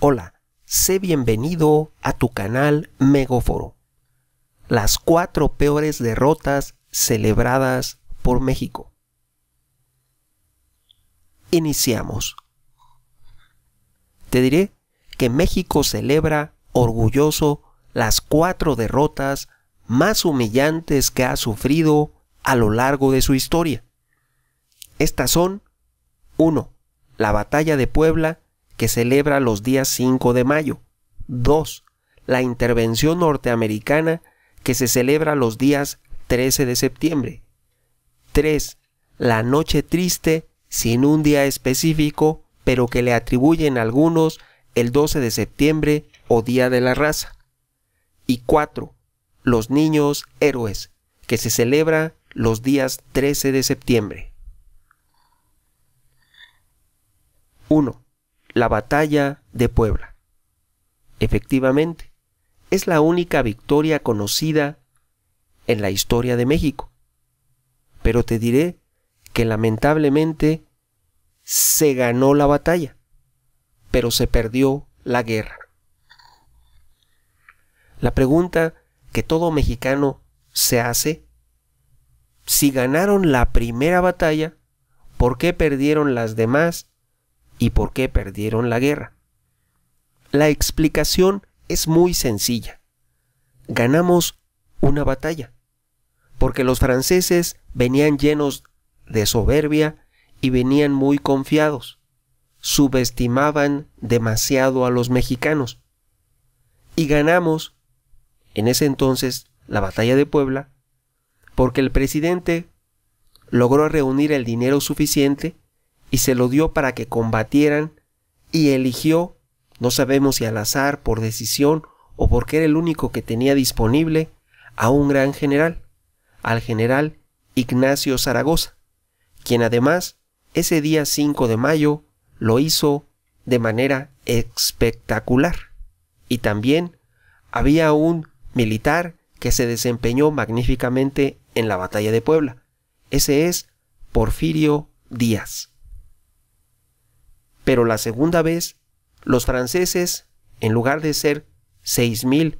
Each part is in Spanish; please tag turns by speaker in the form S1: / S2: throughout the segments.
S1: Hola, sé bienvenido a tu canal Megóforo. Las cuatro peores derrotas celebradas por México. Iniciamos. Te diré que México celebra orgulloso las cuatro derrotas más humillantes que ha sufrido a lo largo de su historia. Estas son 1. La batalla de Puebla que celebra los días 5 de mayo. 2. La intervención norteamericana que se celebra los días 13 de septiembre. 3. La noche triste sin un día específico, pero que le atribuyen algunos el 12 de septiembre o Día de la Raza. Y 4. Los niños héroes, que se celebra los días 13 de septiembre. 1 la batalla de Puebla. Efectivamente, es la única victoria conocida en la historia de México. Pero te diré que lamentablemente se ganó la batalla, pero se perdió la guerra. La pregunta que todo mexicano se hace, si ganaron la primera batalla, ¿por qué perdieron las demás y por qué perdieron la guerra. La explicación es muy sencilla. Ganamos una batalla, porque los franceses venían llenos de soberbia y venían muy confiados. Subestimaban demasiado a los mexicanos. Y ganamos, en ese entonces, la batalla de Puebla, porque el presidente logró reunir el dinero suficiente y se lo dio para que combatieran y eligió, no sabemos si al azar, por decisión o porque era el único que tenía disponible, a un gran general, al general Ignacio Zaragoza, quien además ese día 5 de mayo lo hizo de manera espectacular. Y también había un militar que se desempeñó magníficamente en la batalla de Puebla. Ese es Porfirio Díaz. Pero la segunda vez, los franceses, en lugar de ser 6.000,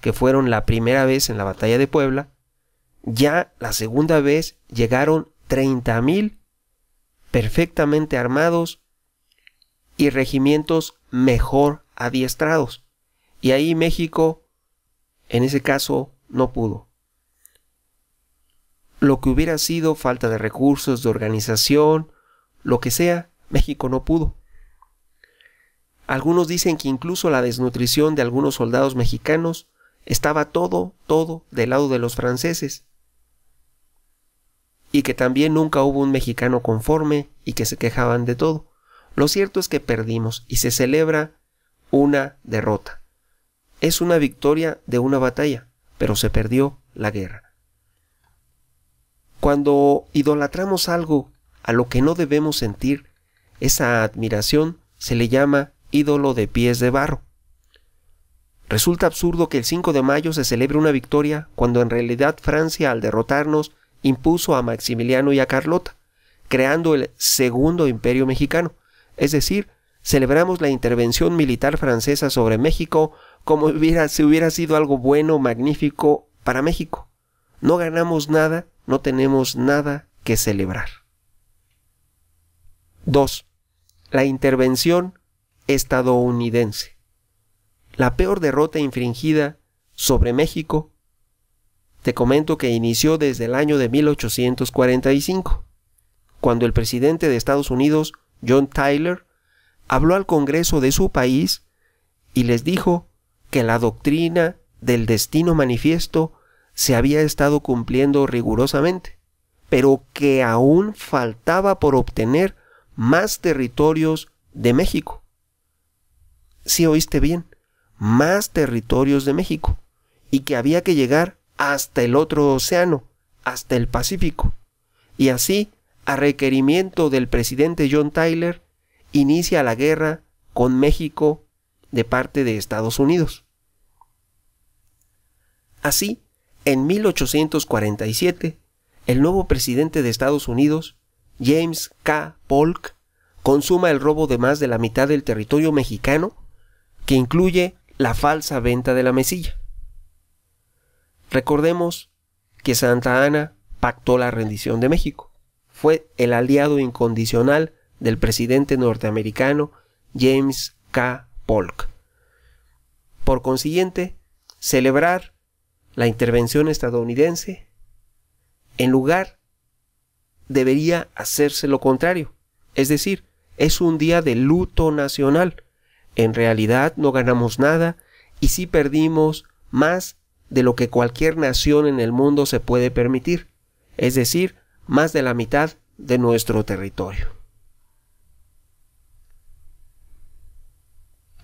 S1: que fueron la primera vez en la batalla de Puebla, ya la segunda vez llegaron 30.000 perfectamente armados y regimientos mejor adiestrados. Y ahí México, en ese caso, no pudo. Lo que hubiera sido falta de recursos, de organización, lo que sea, México no pudo. Algunos dicen que incluso la desnutrición de algunos soldados mexicanos estaba todo, todo del lado de los franceses. Y que también nunca hubo un mexicano conforme y que se quejaban de todo. Lo cierto es que perdimos y se celebra una derrota. Es una victoria de una batalla, pero se perdió la guerra. Cuando idolatramos algo a lo que no debemos sentir, esa admiración se le llama ídolo de pies de barro. Resulta absurdo que el 5 de mayo se celebre una victoria cuando en realidad Francia al derrotarnos impuso a Maximiliano y a Carlota, creando el Segundo Imperio Mexicano, es decir, celebramos la intervención militar francesa sobre México como hubiera, si hubiera sido algo bueno, magnífico para México. No ganamos nada, no tenemos nada que celebrar. 2. La intervención estadounidense. La peor derrota infringida sobre México, te comento que inició desde el año de 1845, cuando el presidente de Estados Unidos, John Tyler, habló al Congreso de su país y les dijo que la doctrina del destino manifiesto se había estado cumpliendo rigurosamente, pero que aún faltaba por obtener más territorios de México si oíste bien, más territorios de México, y que había que llegar hasta el otro océano, hasta el Pacífico. Y así, a requerimiento del presidente John Tyler, inicia la guerra con México de parte de Estados Unidos. Así, en 1847, el nuevo presidente de Estados Unidos, James K. Polk, consuma el robo de más de la mitad del territorio mexicano que incluye la falsa venta de la mesilla. Recordemos que Santa Ana pactó la rendición de México. Fue el aliado incondicional del presidente norteamericano James K. Polk. Por consiguiente, celebrar la intervención estadounidense, en lugar debería hacerse lo contrario, es decir, es un día de luto nacional, en realidad no ganamos nada y sí perdimos más de lo que cualquier nación en el mundo se puede permitir, es decir, más de la mitad de nuestro territorio.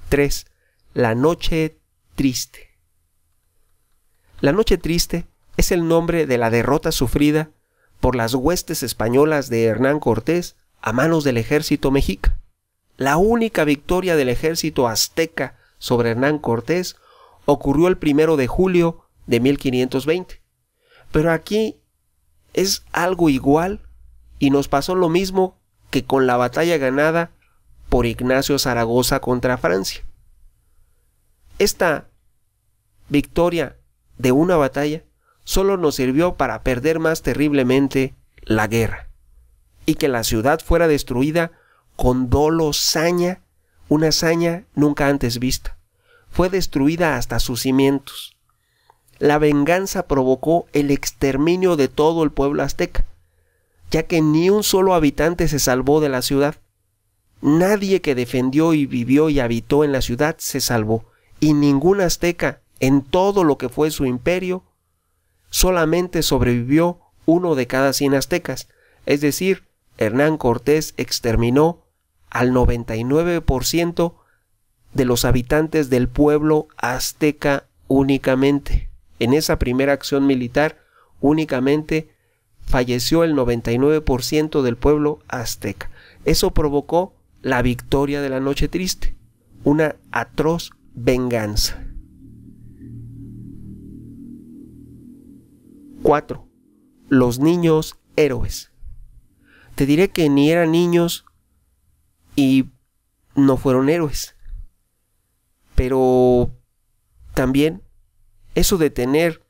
S1: 3. La noche triste. La noche triste es el nombre de la derrota sufrida por las huestes españolas de Hernán Cortés a manos del ejército mexica. La única victoria del ejército azteca sobre Hernán Cortés ocurrió el primero de julio de 1520. Pero aquí es algo igual y nos pasó lo mismo que con la batalla ganada por Ignacio Zaragoza contra Francia. Esta victoria de una batalla solo nos sirvió para perder más terriblemente la guerra y que la ciudad fuera destruida con dolo saña, una saña nunca antes vista. Fue destruida hasta sus cimientos. La venganza provocó el exterminio de todo el pueblo azteca, ya que ni un solo habitante se salvó de la ciudad. Nadie que defendió y vivió y habitó en la ciudad se salvó, y ningún azteca en todo lo que fue su imperio solamente sobrevivió uno de cada cien aztecas, es decir, Hernán Cortés exterminó al 99% de los habitantes del pueblo azteca únicamente. En esa primera acción militar únicamente falleció el 99% del pueblo azteca. Eso provocó la victoria de la noche triste, una atroz venganza. 4. Los niños héroes. Te diré que ni eran niños y no fueron héroes. Pero también eso de tener,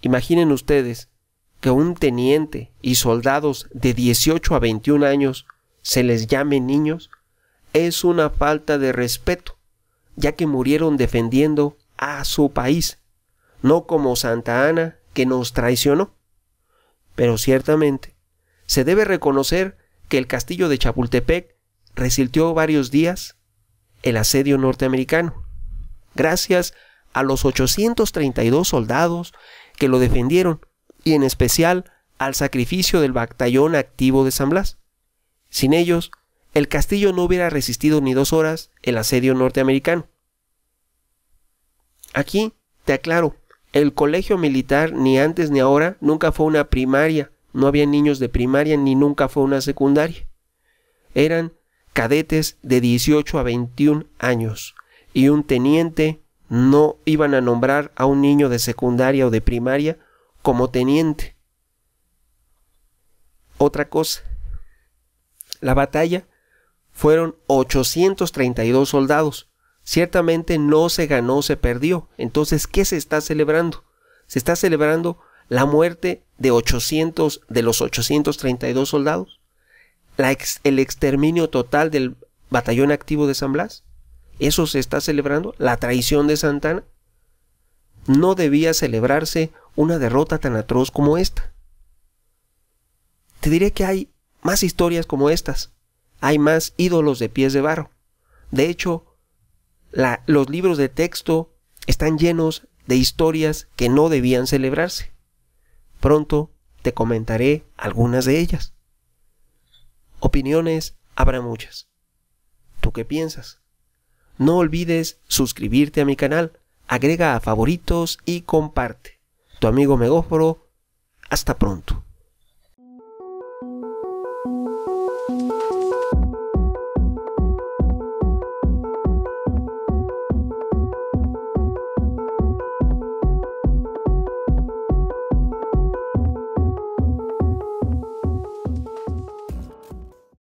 S1: imaginen ustedes, que un teniente y soldados de 18 a 21 años se les llame niños, es una falta de respeto, ya que murieron defendiendo a su país, no como Santa Ana que nos traicionó. Pero ciertamente, se debe reconocer que el castillo de Chapultepec Resistió varios días el asedio norteamericano, gracias a los 832 soldados que lo defendieron y en especial al sacrificio del batallón activo de San Blas. Sin ellos, el castillo no hubiera resistido ni dos horas el asedio norteamericano. Aquí, te aclaro, el colegio militar ni antes ni ahora nunca fue una primaria, no había niños de primaria ni nunca fue una secundaria. Eran cadetes de 18 a 21 años y un teniente no iban a nombrar a un niño de secundaria o de primaria como teniente. Otra cosa, la batalla fueron 832 soldados. Ciertamente no se ganó, se perdió. Entonces, ¿qué se está celebrando? Se está celebrando la muerte de 800 de los 832 soldados el exterminio total del batallón activo de San Blas. Eso se está celebrando, la traición de Santana. No debía celebrarse una derrota tan atroz como esta. Te diré que hay más historias como estas. Hay más ídolos de pies de barro. De hecho, los libros de texto están llenos de historias que no debían celebrarse. Pronto te comentaré algunas de ellas. Opiniones habrá muchas. ¿Tú qué piensas? No olvides suscribirte a mi canal, agrega a favoritos y comparte. Tu amigo Megóforo, hasta pronto.